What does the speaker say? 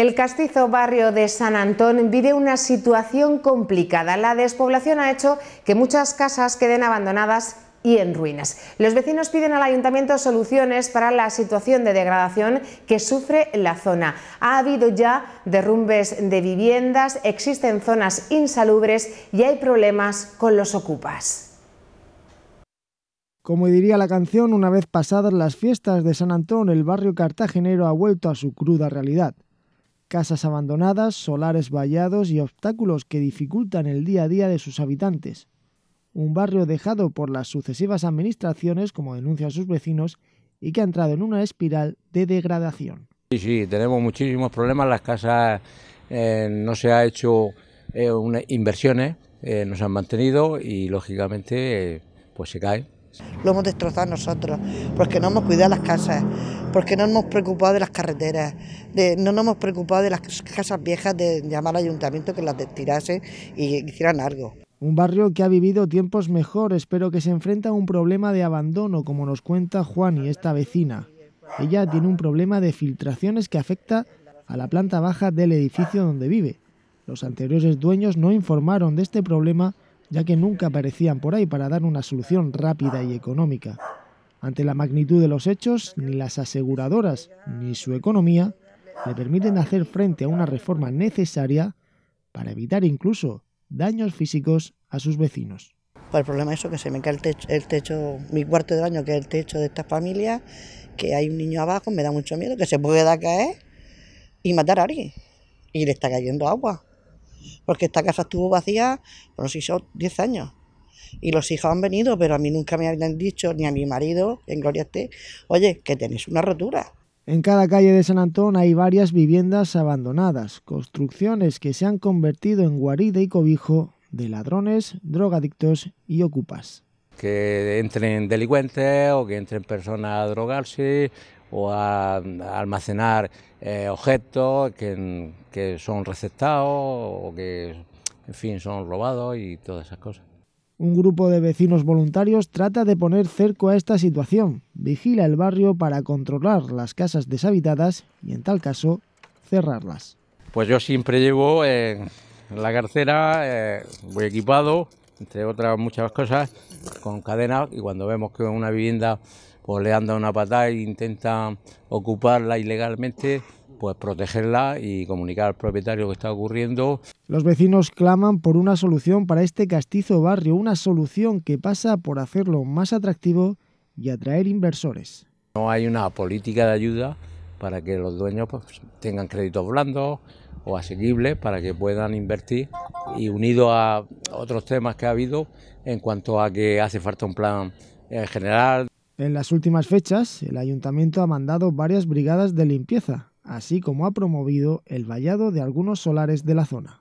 El castizo barrio de San Antón vive una situación complicada. La despoblación ha hecho que muchas casas queden abandonadas y en ruinas. Los vecinos piden al ayuntamiento soluciones para la situación de degradación que sufre la zona. Ha habido ya derrumbes de viviendas, existen zonas insalubres y hay problemas con los ocupas. Como diría la canción, una vez pasadas las fiestas de San Antón, el barrio cartagenero ha vuelto a su cruda realidad casas abandonadas, solares vallados y obstáculos que dificultan el día a día de sus habitantes. Un barrio dejado por las sucesivas administraciones, como denuncian sus vecinos, y que ha entrado en una espiral de degradación. Sí, sí, tenemos muchísimos problemas. Las casas eh, no se ha hecho eh, inversiones, eh, no se han mantenido y lógicamente pues se caen. Lo hemos destrozado nosotros, porque no hemos cuidado las casas, porque no nos hemos preocupado de las carreteras, no nos hemos preocupado de las casas viejas, de llamar al ayuntamiento que las destirase y hicieran algo. Un barrio que ha vivido tiempos mejores, pero que se enfrenta a un problema de abandono, como nos cuenta Juan y esta vecina. Ella tiene un problema de filtraciones que afecta a la planta baja del edificio donde vive. Los anteriores dueños no informaron de este problema ya que nunca aparecían por ahí para dar una solución rápida y económica. Ante la magnitud de los hechos, ni las aseguradoras ni su economía le permiten hacer frente a una reforma necesaria para evitar incluso daños físicos a sus vecinos. Pues el problema es eso, que se me cae el techo, mi cuarto de baño, que es el techo de esta familia, que hay un niño abajo, me da mucho miedo, que se pueda caer y matar a alguien. Y le está cayendo agua porque esta casa estuvo vacía por si son 10 años. Y los hijos han venido, pero a mí nunca me habían dicho, ni a mi marido, en gloria esté, oye, que tenéis una rotura. En cada calle de San Antón hay varias viviendas abandonadas, construcciones que se han convertido en guarida y cobijo de ladrones, drogadictos y ocupas. Que entren delincuentes o que entren personas a drogarse o a, almacenar eh, objetos que, son receptados o que, en fin, son robados y todas esas cosas. Un grupo de vecinos voluntarios trata de poner cerco a esta situación, vigila el barrio para controlar las casas deshabitadas y, en tal caso, cerrarlas. Pues yo siempre llevo en la carcera, eh, voy equipado, entre otras muchas cosas, con cadenas y cuando vemos que una vivienda pues le han dado una patada e intentan ocuparla ilegalmente, pues protegerla y comunicar al propietario que está ocurriendo. Los vecinos claman por una solución para este castizo barrio, una solución que pasa por hacerlo más atractivo y atraer inversores. No hay una política de ayuda para que los dueños pues, tengan créditos blandos o asequibles para que puedan invertir y unido a otros temas que ha habido en cuanto a que hace falta un plan general. En las últimas fechas, el ayuntamiento ha mandado varias brigadas de limpieza, así como ha promovido el vallado de algunos solares de la zona.